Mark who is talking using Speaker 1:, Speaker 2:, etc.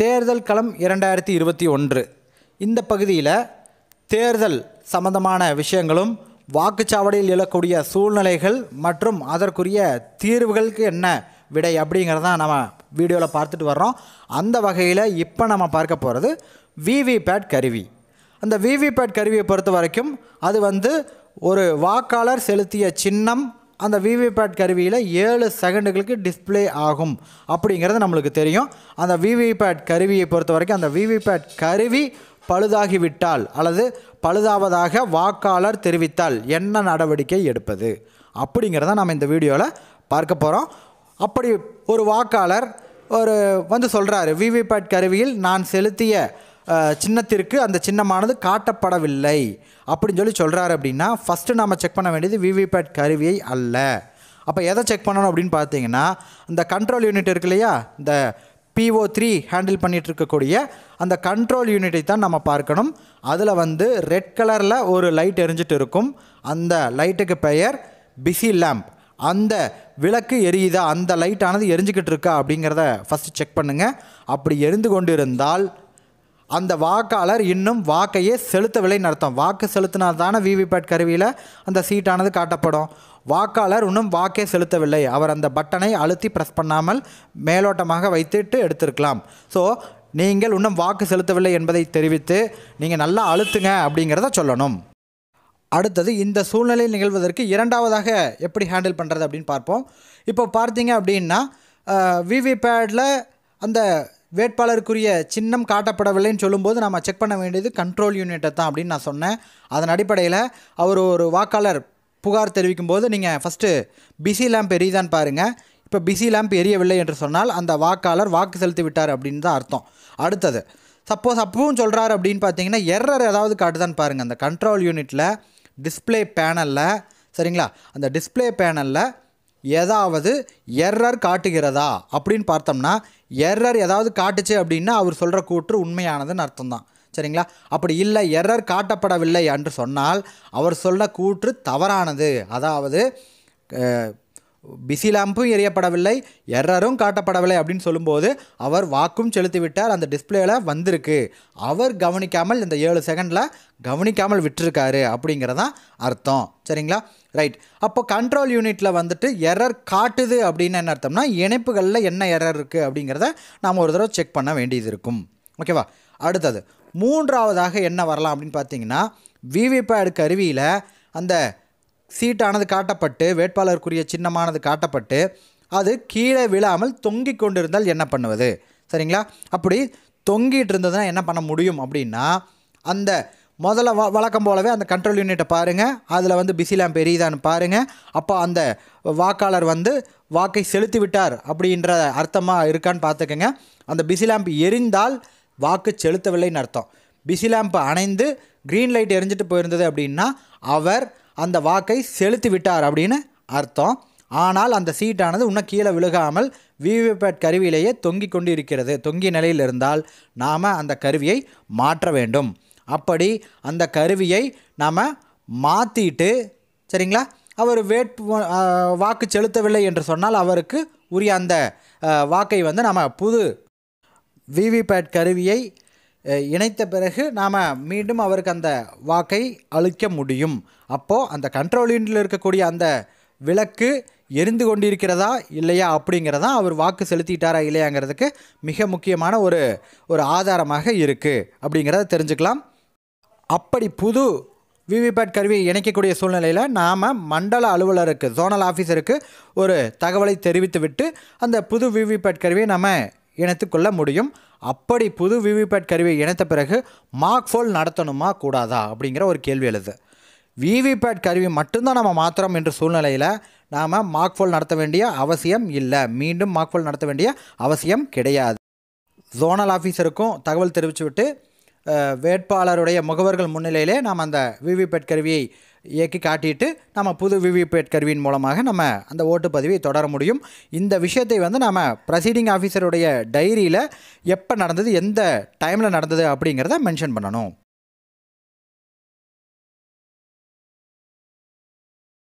Speaker 1: தேர்தல் களம் இரண்டாயிரத்தி இருபத்தி ஒன்று இந்த பகுதியில் தேர்தல் சம்பந்தமான விஷயங்களும் வாக்குச்சாவடியில் எழக்கூடிய சூழ்நிலைகள் மற்றும் அதற்குரிய தீர்வுகளுக்கு என்ன விடை அப்படிங்கிறதான் நம்ம வீடியோவில் பார்த்துட்டு வர்றோம் அந்த வகையில் இப்போ நம்ம பார்க்க போகிறது விவிபேட் கருவி அந்த விவிபேட் கருவியை பொறுத்த வரைக்கும் அது வந்து ஒரு வாக்காளர் செலுத்திய சின்னம் அந்த விவிபேட் கருவியில் ஏழு செகண்டுகளுக்கு டிஸ்பிளே ஆகும் அப்படிங்கிறது நம்மளுக்கு தெரியும் அந்த விவிபேட் கருவியை பொறுத்த வரைக்கும் அந்த விவிபேட் கருவி பழுதாகிவிட்டால் அல்லது பழுதாவதாக வாக்காளர் தெரிவித்தால் என்ன நடவடிக்கை எடுப்பது அப்படிங்கிறத நம்ம இந்த வீடியோவில் பார்க்க போகிறோம் அப்படி ஒரு வாக்காளர் ஒரு வந்து சொல்கிறாரு விவிபேட் கருவியில் நான் செலுத்திய சின்னத்திற்கு அந்த சின்னமானது காட்டப்படவில்லை அப்படின்னு சொல்லி சொல்கிறாரு அப்படின்னா ஃபஸ்ட்டு நாம் செக் பண்ண வேண்டியது விவிபேட் கருவியை அல்ல அப்போ எதை செக் பண்ணணும் அப்படின்னு பார்த்தீங்கன்னா இந்த கண்ட்ரோல் யூனிட் இருக்கு இல்லையா இந்த பிஓ த்ரீ ஹேண்டில் பண்ணிகிட்டு இருக்கக்கூடிய அந்த கண்ட்ரோல் யூனிட்டை தான் நம்ம பார்க்கணும் அதில் வந்து ரெட் கலரில் ஒரு லைட் எரிஞ்சிட்டு இருக்கும் அந்த லைட்டுக்கு பெயர் பிசி லேம்ப் அந்த விளக்கு எரியுதா அந்த லைட்டானது எரிஞ்சிக்கிட்டு இருக்கா அப்படிங்கிறத ஃபஸ்ட்டு செக் பண்ணுங்கள் அப்படி எரிந்து கொண்டு இருந்தால் அந்த வாக்காளர் இன்னும் வாக்கையே செலுத்தவில்லை நடத்தும் வாக்கு செலுத்தினா தானே விவிபேட் கருவியில் அந்த சீட்டானது காட்டப்படும் வாக்காளர் இன்னும் வாக்கே செலுத்தவில்லை அவர் அந்த பட்டனை அழுத்தி ப்ரெஸ் பண்ணாமல் மேலோட்டமாக வைத்துட்டு எடுத்திருக்கலாம் ஸோ நீங்கள் இன்னும் வாக்கு செலுத்தவில்லை என்பதை தெரிவித்து நீங்கள் நல்லா அழுத்துங்க அப்படிங்கிறத சொல்லணும் அடுத்தது இந்த சூழ்நிலையில் நிகழ்வதற்கு இரண்டாவதாக எப்படி ஹேண்டில் பண்ணுறது அப்படின்னு பார்ப்போம் இப்போ பார்த்தீங்க அப்படின்னா விவிபேடில் அந்த வேட்பாளருக்குரிய சின்னம் காட்டப்படவில்லைன்னு சொல்லும்போது நம்ம செக் பண்ண வேண்டியது கண்ட்ரோல் யூனிட்டை தான் அப்படின்னு நான் சொன்னேன் அதன் அடிப்படையில் அவர் ஒரு வாக்காளர் புகார் தெரிவிக்கும் போது நீங்கள் ஃபஸ்ட்டு பிசி லேம்ப் எரியுதான்னு பாருங்கள் இப்போ பிசி லேம்ப் எரியவில்லை என்று சொன்னால் அந்த வாக்காளர் வாக்கு செலுத்தி விட்டார் அப்படின்னு தான் அர்த்தம் அடுத்தது சப்போஸ் அப்பவும் சொல்கிறார் அப்படின்னு பார்த்தீங்கன்னா எரர் ஏதாவது காட்டுதான்னு பாருங்கள் அந்த கண்ட்ரோல் யூனிட்டில் டிஸ்பிளே பேனலில் சரிங்களா அந்த டிஸ்பிளே பேனலில் ஏதாவது எர்ரர் காட்டுகிறதா அப்படின்னு பார்த்தோம்னா எர்ரர் ஏதாவது காட்டுச்சு அப்படின்னா அவர் சொல்கிற கூற்று உண்மையானதுன்னு அர்த்தம் தான் சரிங்களா அப்படி இல்லை எர்ரர் காட்டப்படவில்லை என்று சொன்னால் அவர் சொன்ன கூற்று தவறானது அதாவது பிசி லேம்பும் எரியப்படவில்லை எரரும் காட்டப்படவில்லை அப்படின்னு சொல்லும்போது அவர் வாக்கும் செலுத்திவிட்டார் அந்த டிஸ்பிளேயில் வந்திருக்கு அவர் கவனிக்காமல் இந்த ஏழு செகண்டில் கவனிக்காமல் விட்டுருக்காரு அப்படிங்கிறதான் அர்த்தம் சரிங்களா ரைட் அப்போ கண்ட்ரோல் யூனிட்டில் வந்துட்டு எரர் காட்டுது அப்படின்னு என்ன அர்த்தம்னா இணைப்புகளில் என்ன எரர் இருக்குது அப்படிங்கிறத நாம் ஒரு தடவை செக் பண்ண வேண்டியது இருக்கும் ஓகேவா அடுத்தது மூன்றாவதாக என்ன வரலாம் அப்படின்னு பார்த்தீங்கன்னா விவிபேட் கருவியில் அந்த சீட்டானது காட்டப்பட்டு வேட்பாளருக்குரிய சின்னமானது காட்டப்பட்டு அது கீழே விழாமல் தொங்கி கொண்டிருந்தால் என்ன பண்ணுவது சரிங்களா அப்படி தொங்கிட்டு இருந்ததுன்னா என்ன பண்ண முடியும் அப்படின்னா அந்த முதல்ல வ வழக்கம் போலவே அந்த கண்ட்ரோல் யூனிட்டை பாருங்கள் அதில் வந்து பிசிலாம் லேம்ப் எரியுதான்னு பாருங்கள் அப்போ அந்த வாக்காளர் வந்து வாக்கை செலுத்தி விட்டார் அப்படின்ற அர்த்தமாக இருக்கான்னு பார்த்துக்கோங்க அந்த பிசி லேம்ப் எரிந்தால் வாக்கு செலுத்தவில்லைன்னு அர்த்தம் பிசிலாம்பு லேம்ப் அணைந்து க்ரீன் லைட் எரிஞ்சிட்டு போயிருந்தது அப்படின்னா அவர் அந்த வாக்கை செலுத்தி விட்டார் அப்படின்னு அர்த்தம் ஆனால் அந்த சீட்டானது இன்னும் கீழே விழுகாமல் விவிபேட் கருவியிலேயே தொங்கி கொண்டு இருக்கிறது தொங்கிய நிலையில் இருந்தால் நாம் அந்த கருவியை மாற்ற வேண்டும் அப்படி அந்த கருவியை நாம் மாற்றிட்டு சரிங்களா அவர் வேட்பு வாக்கு செலுத்தவில்லை என்று சொன்னால் அவருக்கு உரிய அந்த வாக்கை வந்து நம்ம புது விவிபேட் கருவியை இணைத்த பிறகு நாம் மீண்டும் அவருக்கு அந்த வாக்கை அளிக்க முடியும் அப்போது அந்த யூனிட்டில் இருக்கக்கூடிய அந்த விளக்கு எரிந்து கொண்டிருக்கிறதா இல்லையா அப்படிங்கிறதா அவர் வாக்கு செலுத்திட்டாரா இல்லையாங்கிறதுக்கு மிக முக்கியமான ஒரு ஒரு ஆதாரமாக இருக்குது அப்படிங்கிறத தெரிஞ்சுக்கலாம் அப்படி புது விவிபேட் கருவி இணைக்கக்கூடிய சூழ்நிலையில் நாம் மண்டல அலுவலருக்கு ஜோனல் ஆஃபீஸருக்கு ஒரு தகவலை தெரிவித்துவிட்டு அந்த புது விவிபேட் கருவியை நம்ம இணைத்துக்கொள்ள முடியும் அப்படி புது விவிபேட் கருவியை இணைத்த பிறகு மார்க் ஃபோல் நடத்தணுமா கூடாதா அப்படிங்கிற ஒரு கேள்வி எழுது விவிபேட் கருவி மட்டும்தான் நம்ம மாத்திரம் என்ற சூழ்நிலையில் நாம் மார்க் ஃபோல் நடத்த வேண்டிய அவசியம் இல்லை மீண்டும் மார்க் ஃபோல் நடத்த வேண்டிய அவசியம் கிடையாது ஜோனல் ஆஃபீஸருக்கும் தகவல் தெரிவித்து விட்டு வேட்பாளருடைய முகவர்கள் முன்னிலையிலே நாம் அந்த விவிபேட் கருவியை இயக்கி காட்டிட்டு நம்ம புது விவிபேட் கருவியின் மூலமாக நம்ம அந்த ஓட்டுப்பதிவை தொடர முடியும் இந்த விஷயத்தை வந்து நம்ம ப்ரசீடிங் ஆஃபீஸருடைய டைரியில் எப்போ நடந்தது எந்த டைமில் நடந்தது அப்படிங்கிறத மென்ஷன் பண்ணணும்